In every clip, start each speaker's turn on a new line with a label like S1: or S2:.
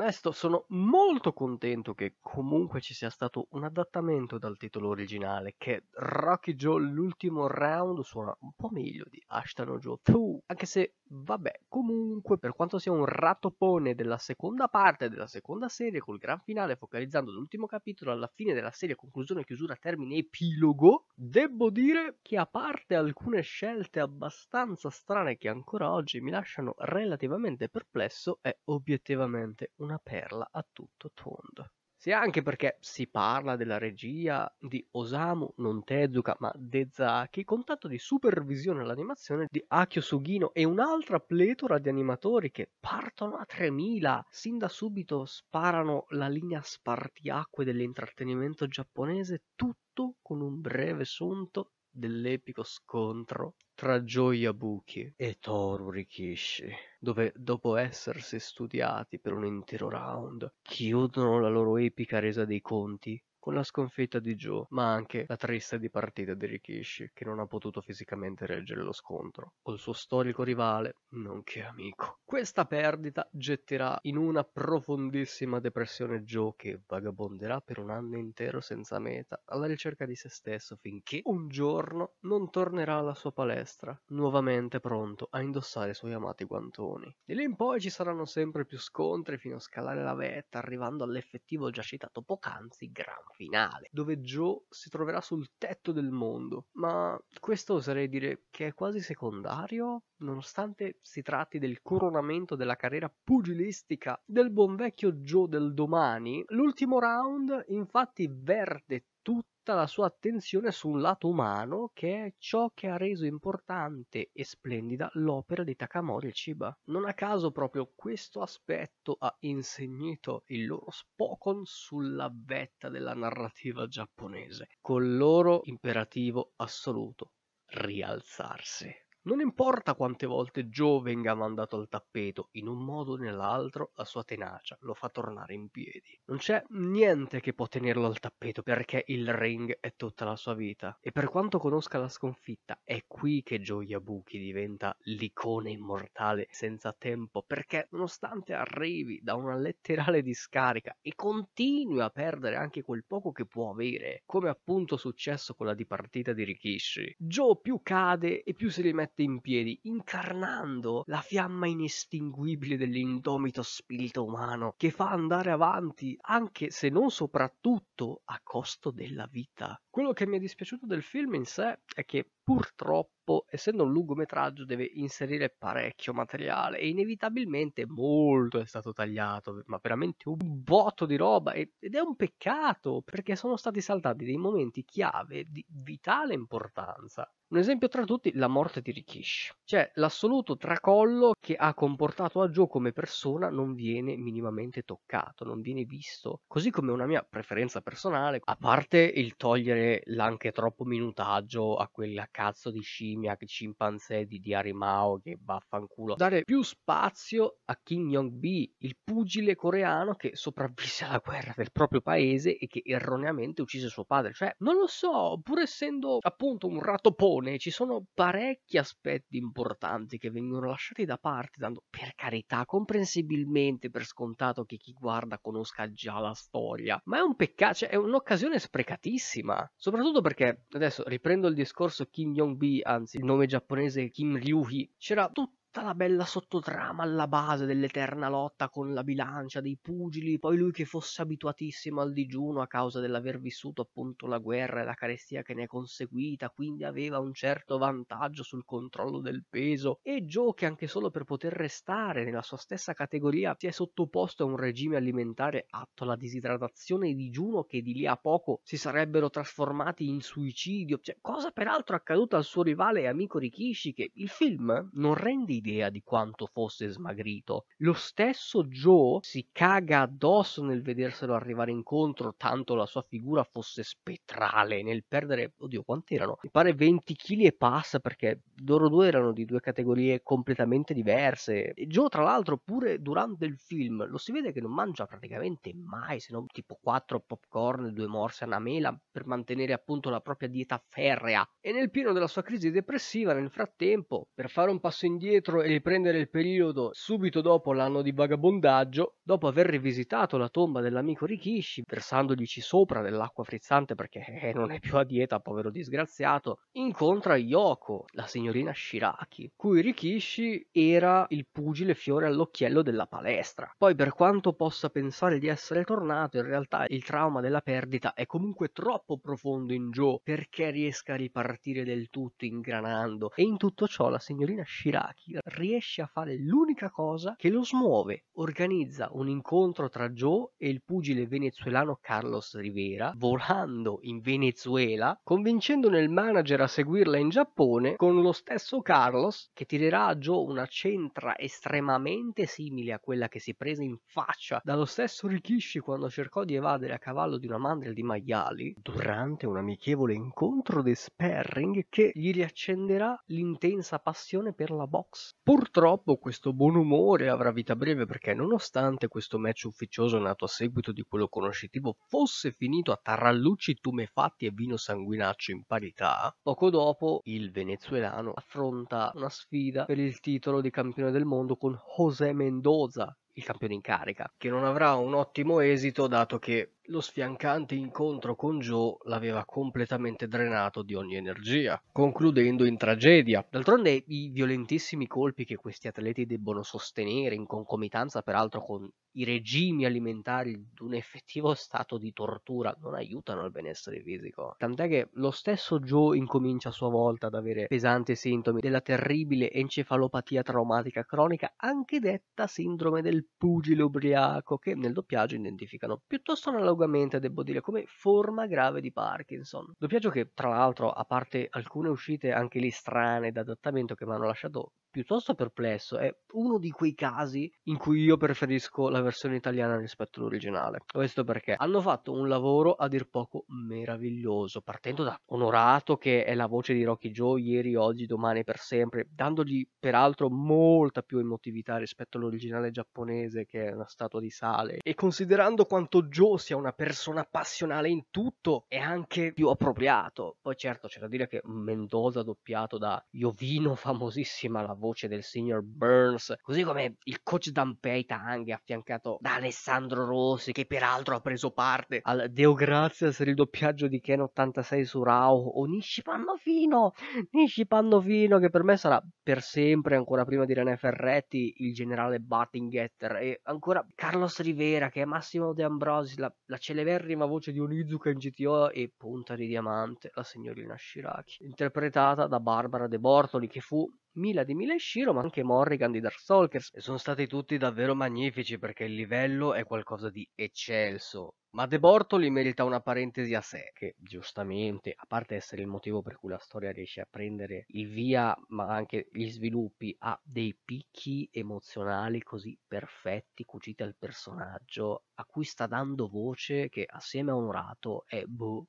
S1: onesto, sono molto contento che comunque ci sia stato un adattamento dal titolo originale, che Rocky Joe l'ultimo round suona un po' meglio di Ashtano Joe 2, anche se vabbè, comunque per quanto sia un ratopone della seconda parte della seconda serie col gran finale focalizzando l'ultimo capitolo alla fine della serie conclusione chiusura termine epilogo, devo dire che a parte alcune scelte abbastanza strane che ancora oggi mi lasciano relativamente perplesso, è obiettivamente un una perla a tutto tondo. Se anche perché si parla della regia di Osamu, non Tezuka, ma Dezaki, con tanto di supervisione all'animazione di Akio Sugino e un'altra pletora di animatori che partono a 3000, sin da subito sparano la linea spartiacque dell'intrattenimento giapponese, tutto con un breve sunto dell'epico scontro tra Gioia Joyabuki e Toru Rikishi, dove dopo essersi studiati per un intero round, chiudono la loro epica resa dei conti con la sconfitta di Joe, ma anche la triste dipartita di Rikishi, che non ha potuto fisicamente reggere lo scontro, col suo storico rivale, nonché amico. Questa perdita getterà in una profondissima depressione Joe, che vagabonderà per un anno intero senza meta, alla ricerca di se stesso, finché un giorno non tornerà alla sua palestra, nuovamente pronto a indossare i suoi amati guantoni. Di lì in poi ci saranno sempre più scontri fino a scalare la vetta, arrivando all'effettivo già citato poc'anzi Gran finale, dove Joe si troverà sul tetto del mondo, ma questo oserei dire che è quasi secondario, nonostante si tratti del coronamento della carriera pugilistica del buon vecchio Joe del domani, l'ultimo round infatti verde tutta la sua attenzione sul lato umano, che è ciò che ha reso importante e splendida l'opera di Takamori e Chiba. Non a caso proprio questo aspetto ha insegnato il loro Spokon sulla vetta della narrativa giapponese, col loro imperativo assoluto, rialzarsi. Non importa quante volte Joe venga mandato al tappeto, in un modo o nell'altro la sua tenacia lo fa tornare in piedi. Non c'è niente che può tenerlo al tappeto perché il ring è tutta la sua vita. E per quanto conosca la sconfitta, è qui che Joe Yabuki diventa l'icona immortale senza tempo perché nonostante arrivi da una letterale discarica e continui a perdere anche quel poco che può avere, come appunto successo con la dipartita di Rikishi, Joe più cade e più si rimette risorte in piedi, incarnando la fiamma inestinguibile dell'indomito spirito umano che fa andare avanti, anche se non soprattutto a costo della vita. Quello che mi è dispiaciuto del film in sé è che purtroppo, essendo un lungometraggio, deve inserire parecchio materiale e inevitabilmente molto è stato tagliato, ma veramente un botto di roba ed è un peccato perché sono stati saltati dei momenti chiave di vitale importanza. Un esempio tra tutti, la morte di Rikishi, cioè l'assoluto tracollo che ha comportato a Joe come persona non viene minimamente toccato, non viene visto, così come una mia preferenza personale, a parte il togliere l'anche troppo minutaggio a quella cazzo di scimmia, che scimpanzé di, Diari Mao, che vaffanculo. Dare più spazio a Kim Jong-bi, il pugile coreano che sopravvisse alla guerra del proprio paese e che erroneamente uccise suo padre. Cioè, non lo so, pur essendo appunto un ratopone, ci sono parecchi aspetti importanti che vengono lasciati da parte, dando per carità comprensibilmente per scontato che chi guarda conosca già la storia. Ma è un peccato, cioè è un'occasione sprecatissima. Soprattutto perché, adesso riprendo il discorso Kim Kim Jong-bi, anzi il nome giapponese Kim Ryuhi, c'era tutto tutta la bella sottotrama alla base dell'eterna lotta con la bilancia dei pugili, poi lui che fosse abituatissimo al digiuno a causa dell'aver vissuto appunto la guerra e la carestia che ne è conseguita, quindi aveva un certo vantaggio sul controllo del peso, e Joe che anche solo per poter restare nella sua stessa categoria si è sottoposto a un regime alimentare atto alla disidratazione e digiuno che di lì a poco si sarebbero trasformati in suicidio, cioè, cosa peraltro accaduta al suo rivale e amico Rikishi che il film non rende idea idea di quanto fosse smagrito. Lo stesso Joe si caga addosso nel vederselo arrivare incontro, tanto la sua figura fosse spettrale nel perdere, oddio quant'erano? mi pare 20 kg e passa perché loro due erano di due categorie completamente diverse. E Joe tra l'altro pure durante il film lo si vede che non mangia praticamente mai, se non tipo 4 popcorn, 2 morse a mela per mantenere appunto la propria dieta ferrea. E nel pieno della sua crisi depressiva nel frattempo, per fare un passo indietro indietro e riprendere il periodo subito dopo l'anno di vagabondaggio, dopo aver rivisitato la tomba dell'amico Rikishi, versandoglici sopra dell'acqua frizzante perché eh, non è più a dieta, povero disgraziato, incontra Yoko, la signorina Shiraki, cui Rikishi era il pugile fiore all'occhiello della palestra. Poi per quanto possa pensare di essere tornato, in realtà il trauma della perdita è comunque troppo profondo in Joe perché riesca a ripartire del tutto ingranando e in tutto ciò la signorina Shiraki Hill riesce a fare l'unica cosa che lo smuove. Organizza un incontro tra Joe e il pugile venezuelano Carlos Rivera, volando in Venezuela, convincendone il manager a seguirla in Giappone con lo stesso Carlos che tirerà a Joe una centra estremamente simile a quella che si prese in faccia dallo stesso Rikishi quando cercò di evadere a cavallo di una mandria di maiali durante un amichevole incontro di sparring che gli riaccenderà l'intensa passione per la box Purtroppo questo buon umore avrà vita breve perché nonostante questo match ufficioso nato a seguito di quello conoscitivo fosse finito a tarallucci tumefatti e vino sanguinaccio in parità, poco dopo il venezuelano affronta una sfida per il titolo di campione del mondo con José Mendoza, il campione in carica, che non avrà un ottimo esito dato che lo sfiancante incontro con Joe l'aveva completamente drenato di ogni energia, concludendo in tragedia. D'altronde i violentissimi colpi che questi atleti debbono sostenere in concomitanza peraltro con i regimi alimentari di un effettivo stato di tortura non aiutano il benessere fisico. Tant'è che lo stesso Joe incomincia a sua volta ad avere pesanti sintomi della terribile encefalopatia traumatica cronica, anche detta sindrome del pugile ubriaco, che nel doppiaggio identificano piuttosto analogo analogamente, devo dire, come forma grave di Parkinson. Doppiaggio che, tra l'altro, a parte alcune uscite anche lì strane d'adattamento che mi hanno lasciato piuttosto perplesso. È uno di quei casi in cui io preferisco la versione italiana rispetto all'originale. Questo perché hanno fatto un lavoro a dir poco meraviglioso, partendo da Onorato, che è la voce di Rocky Joe ieri, oggi, domani per sempre, dandogli peraltro molta più emotività rispetto all'originale giapponese, che è una statua di sale. E considerando quanto Joe sia una persona passionale in tutto, è anche più appropriato. Poi certo c'è da dire che Mendoza doppiato da Jovino, famosissima la voce del signor Burns, così come il coach Dan anche affiancato da Alessandro Rossi che peraltro ha preso parte al Deo Grazias il doppiaggio di Ken 86 su Rao o oh, Nishi Pannofino, Nishi Pannofino che per me sarà per sempre ancora prima di René Ferretti il generale Battinghetter e ancora Carlos Rivera che è Massimo De Ambrosi la, la celeberrima voce di Onizuka in GTO e punta di diamante la signorina Shiraki interpretata da Barbara De Bortoli che fu Mila di Mila e Shiro, ma anche Morrigan di E Sono stati tutti davvero magnifici perché il livello è qualcosa di eccelso. Ma De Bortoli merita una parentesi a sé, che giustamente, a parte essere il motivo per cui la storia riesce a prendere il via, ma anche gli sviluppi, ha dei picchi emozionali così perfetti, cuciti al personaggio, a cui sta dando voce, che assieme a Onorato è boh.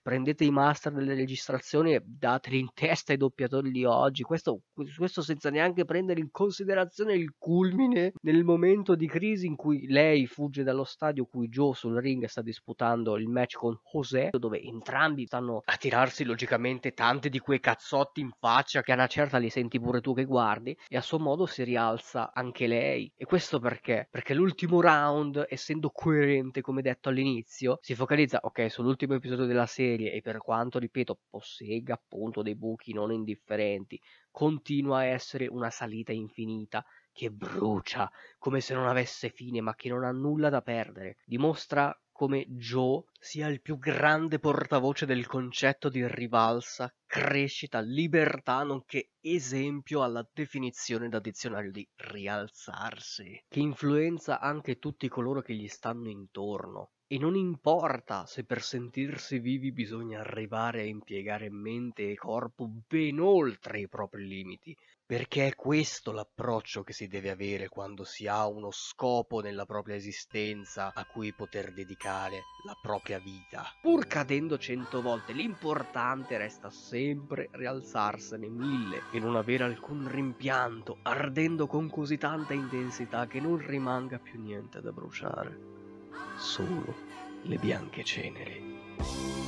S1: Prendete i master delle registrazioni e dateli in testa ai doppiatori di oggi, questo, questo senza neanche prendere in considerazione il culmine nel momento di crisi in cui lei fugge dallo stadio, cui Joe sul ring sta disputando il match con José, dove entrambi stanno a tirarsi logicamente tanti di quei cazzotti in faccia che a una certa li senti pure tu che guardi e a suo modo si rialza anche lei. E questo perché? Perché l'ultimo round, essendo coerente come detto all'inizio, si focalizza, ok, sull'ultimo episodio della serie e per quanto, ripeto, possegga appunto dei buchi non indifferenti, continua a essere una salita infinita che brucia, come se non avesse fine, ma che non ha nulla da perdere. Dimostra come Joe sia il più grande portavoce del concetto di rivalsa, crescita, libertà, nonché esempio alla definizione da dizionario di rialzarsi, che influenza anche tutti coloro che gli stanno intorno. E non importa se per sentirsi vivi bisogna arrivare a impiegare mente e corpo ben oltre i propri limiti, perché è questo l'approccio che si deve avere quando si ha uno scopo nella propria esistenza a cui poter dedicare la propria vita. Pur cadendo cento volte, l'importante resta sempre rialzarsene mille e non avere alcun rimpianto, ardendo con così tanta intensità che non rimanga più niente da bruciare. Solo le bianche ceneri.